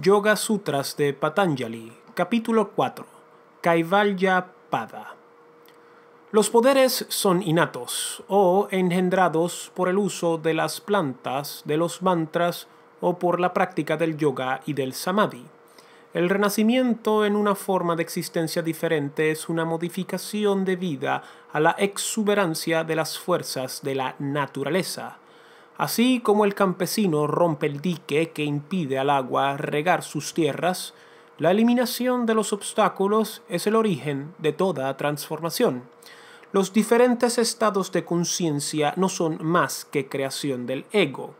Yoga Sutras de Patanjali, capítulo 4, Kaivalya Pada. Los poderes son innatos o engendrados por el uso de las plantas, de los mantras o por la práctica del yoga y del samadhi. El renacimiento en una forma de existencia diferente es una modificación debida a la exuberancia de las fuerzas de la naturaleza Así como el campesino rompe el dique que impide al agua regar sus tierras, la eliminación de los obstáculos es el origen de toda transformación. Los diferentes estados de conciencia no son más que creación del ego.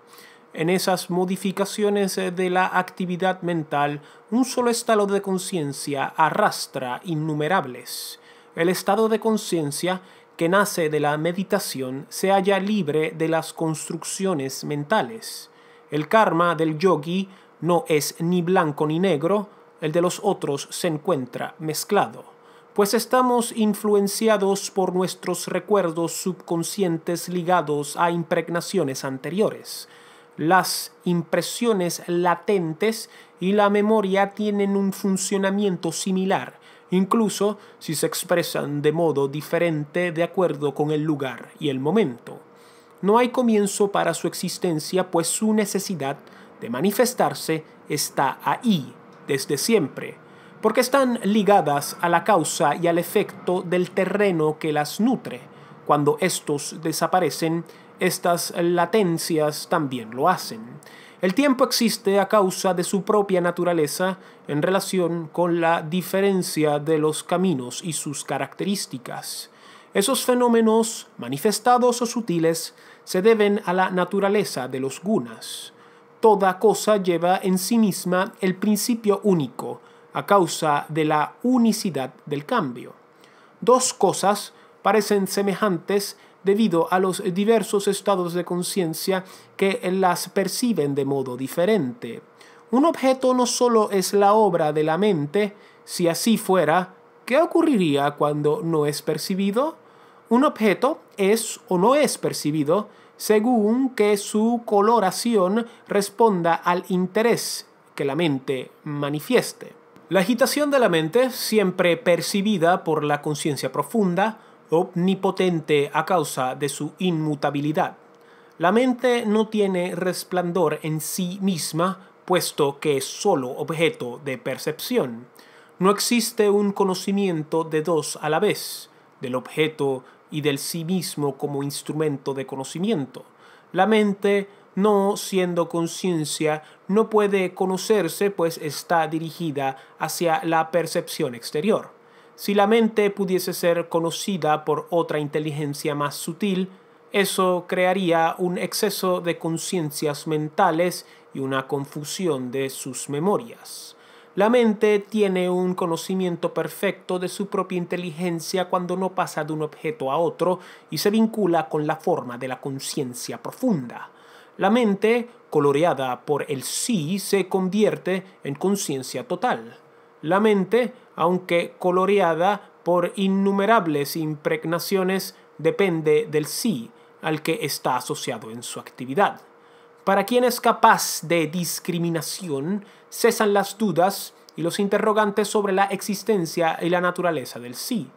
En esas modificaciones de la actividad mental, un solo estado de conciencia arrastra innumerables. El estado de conciencia que nace de la meditación se halla libre de las construcciones mentales. El karma del yogi no es ni blanco ni negro, el de los otros se encuentra mezclado, pues estamos influenciados por nuestros recuerdos subconscientes ligados a impregnaciones anteriores. Las impresiones latentes y la memoria tienen un funcionamiento similar, incluso si se expresan de modo diferente de acuerdo con el lugar y el momento. No hay comienzo para su existencia, pues su necesidad de manifestarse está ahí, desde siempre, porque están ligadas a la causa y al efecto del terreno que las nutre. Cuando estos desaparecen, estas latencias también lo hacen. El tiempo existe a causa de su propia naturaleza en relación con la diferencia de los caminos y sus características. Esos fenómenos, manifestados o sutiles, se deben a la naturaleza de los gunas. Toda cosa lleva en sí misma el principio único, a causa de la unicidad del cambio. Dos cosas parecen semejantes debido a los diversos estados de conciencia que las perciben de modo diferente. Un objeto no solo es la obra de la mente, si así fuera, ¿qué ocurriría cuando no es percibido? Un objeto es o no es percibido según que su coloración responda al interés que la mente manifieste. La agitación de la mente, siempre percibida por la conciencia profunda, omnipotente a causa de su inmutabilidad. La mente no tiene resplandor en sí misma, puesto que es solo objeto de percepción. No existe un conocimiento de dos a la vez, del objeto y del sí mismo como instrumento de conocimiento. La mente, no siendo conciencia, no puede conocerse, pues está dirigida hacia la percepción exterior. Si la mente pudiese ser conocida por otra inteligencia más sutil, eso crearía un exceso de conciencias mentales y una confusión de sus memorias. La mente tiene un conocimiento perfecto de su propia inteligencia cuando no pasa de un objeto a otro y se vincula con la forma de la conciencia profunda. La mente, coloreada por el sí, se convierte en conciencia total. La mente, aunque coloreada por innumerables impregnaciones, depende del sí al que está asociado en su actividad. Para quien es capaz de discriminación, cesan las dudas y los interrogantes sobre la existencia y la naturaleza del sí.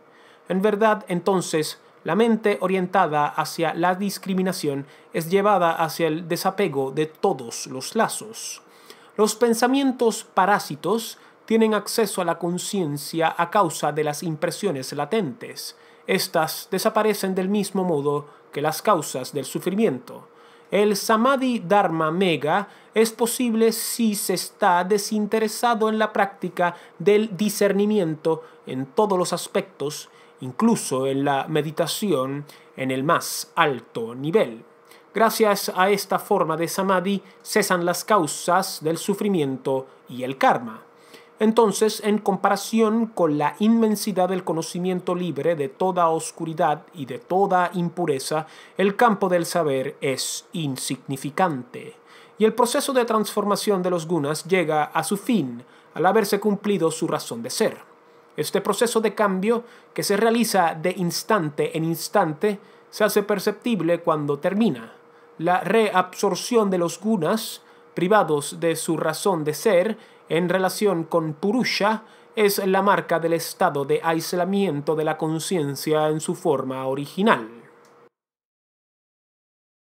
En verdad, entonces, la mente orientada hacia la discriminación es llevada hacia el desapego de todos los lazos. Los pensamientos parásitos tienen acceso a la conciencia a causa de las impresiones latentes. Estas desaparecen del mismo modo que las causas del sufrimiento. El samadhi dharma mega es posible si se está desinteresado en la práctica del discernimiento en todos los aspectos, incluso en la meditación en el más alto nivel. Gracias a esta forma de samadhi cesan las causas del sufrimiento y el karma. Entonces, en comparación con la inmensidad del conocimiento libre de toda oscuridad y de toda impureza, el campo del saber es insignificante. Y el proceso de transformación de los gunas llega a su fin, al haberse cumplido su razón de ser. Este proceso de cambio, que se realiza de instante en instante, se hace perceptible cuando termina. La reabsorción de los gunas, privados de su razón de ser, en relación con Purusha es la marca del estado de aislamiento de la conciencia en su forma original.